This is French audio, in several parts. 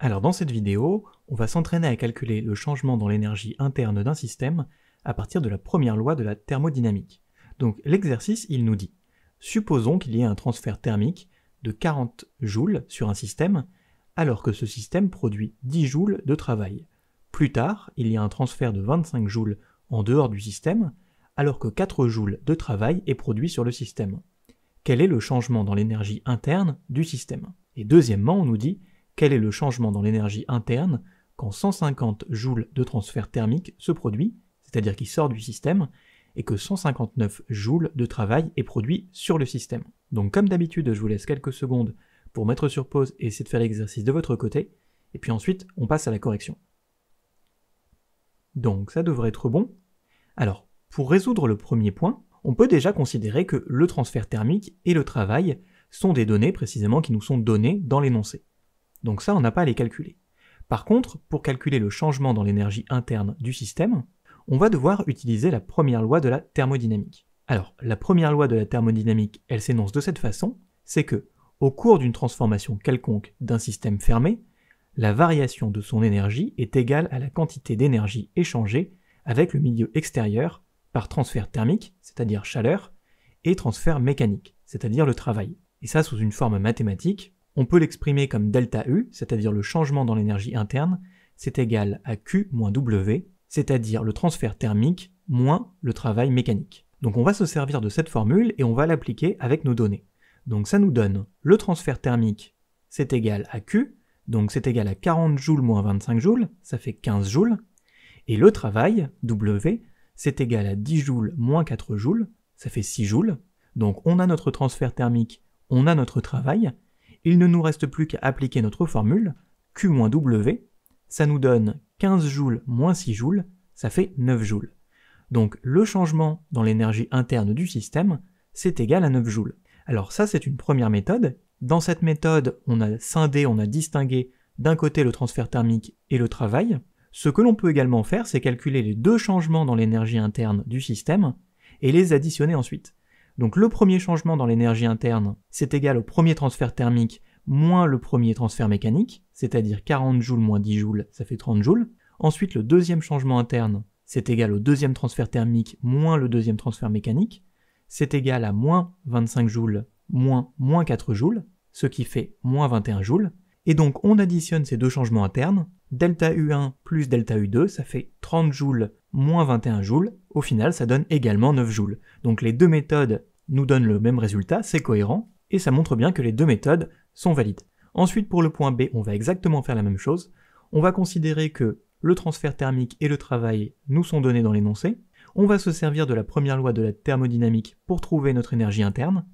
Alors dans cette vidéo, on va s'entraîner à calculer le changement dans l'énergie interne d'un système à partir de la première loi de la thermodynamique. Donc l'exercice, il nous dit supposons qu'il y ait un transfert thermique de 40 joules sur un système alors que ce système produit 10 joules de travail. Plus tard, il y a un transfert de 25 joules en dehors du système alors que 4 joules de travail est produit sur le système. Quel est le changement dans l'énergie interne du système Et deuxièmement, on nous dit quel est le changement dans l'énergie interne quand 150 joules de transfert thermique se produit, c'est-à-dire qu'il sort du système, et que 159 joules de travail est produit sur le système. Donc comme d'habitude, je vous laisse quelques secondes pour mettre sur pause et essayer de faire l'exercice de votre côté, et puis ensuite on passe à la correction. Donc ça devrait être bon. Alors, pour résoudre le premier point, on peut déjà considérer que le transfert thermique et le travail sont des données précisément qui nous sont données dans l'énoncé. Donc ça, on n'a pas à les calculer. Par contre, pour calculer le changement dans l'énergie interne du système, on va devoir utiliser la première loi de la thermodynamique. Alors, la première loi de la thermodynamique, elle s'énonce de cette façon, c'est que, au cours d'une transformation quelconque d'un système fermé, la variation de son énergie est égale à la quantité d'énergie échangée avec le milieu extérieur par transfert thermique, c'est-à-dire chaleur, et transfert mécanique, c'est-à-dire le travail. Et ça sous une forme mathématique, on peut l'exprimer comme delta U, c'est-à-dire le changement dans l'énergie interne, c'est égal à Q moins W, c'est-à-dire le transfert thermique moins le travail mécanique. Donc on va se servir de cette formule et on va l'appliquer avec nos données. Donc ça nous donne le transfert thermique, c'est égal à Q, donc c'est égal à 40 joules moins 25 joules, ça fait 15 joules, et le travail, W, c'est égal à 10 joules moins 4 joules, ça fait 6 joules, donc on a notre transfert thermique, on a notre travail, il ne nous reste plus qu'à appliquer notre formule, Q W, ça nous donne 15 joules moins 6 joules, ça fait 9 joules. Donc le changement dans l'énergie interne du système, c'est égal à 9 joules. Alors ça, c'est une première méthode. Dans cette méthode, on a scindé, on a distingué d'un côté le transfert thermique et le travail. Ce que l'on peut également faire, c'est calculer les deux changements dans l'énergie interne du système et les additionner ensuite. Donc le premier changement dans l'énergie interne, c'est égal au premier transfert thermique moins le premier transfert mécanique, c'est-à-dire 40 joules moins 10 joules, ça fait 30 joules. Ensuite, le deuxième changement interne, c'est égal au deuxième transfert thermique moins le deuxième transfert mécanique, c'est égal à moins 25 joules moins moins 4 joules, ce qui fait moins 21 joules. Et donc on additionne ces deux changements internes, delta U1 plus delta U2, ça fait 30 joules moins 21 joules, au final ça donne également 9 joules. Donc les deux méthodes nous donnent le même résultat, c'est cohérent, et ça montre bien que les deux méthodes sont valides. Ensuite pour le point B, on va exactement faire la même chose. On va considérer que le transfert thermique et le travail nous sont donnés dans l'énoncé. On va se servir de la première loi de la thermodynamique pour trouver notre énergie interne,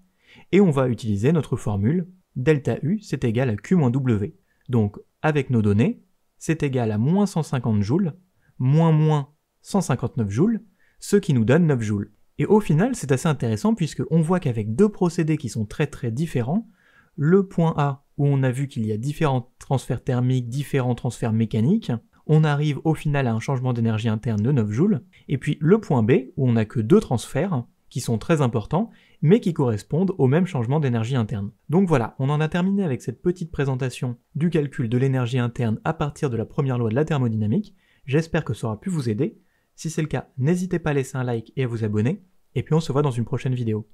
et on va utiliser notre formule delta U c'est égal à Q W. Donc avec nos données, c'est égal à moins 150 joules, moins moins 159 joules, ce qui nous donne 9 joules. Et au final, c'est assez intéressant puisqu'on voit qu'avec deux procédés qui sont très très différents, le point A où on a vu qu'il y a différents transferts thermiques, différents transferts mécaniques, on arrive au final à un changement d'énergie interne de 9 joules, et puis le point B où on n'a que deux transferts qui sont très importants mais qui correspondent au même changement d'énergie interne. Donc voilà, on en a terminé avec cette petite présentation du calcul de l'énergie interne à partir de la première loi de la thermodynamique. J'espère que ça aura pu vous aider. Si c'est le cas, n'hésitez pas à laisser un like et à vous abonner, et puis on se voit dans une prochaine vidéo.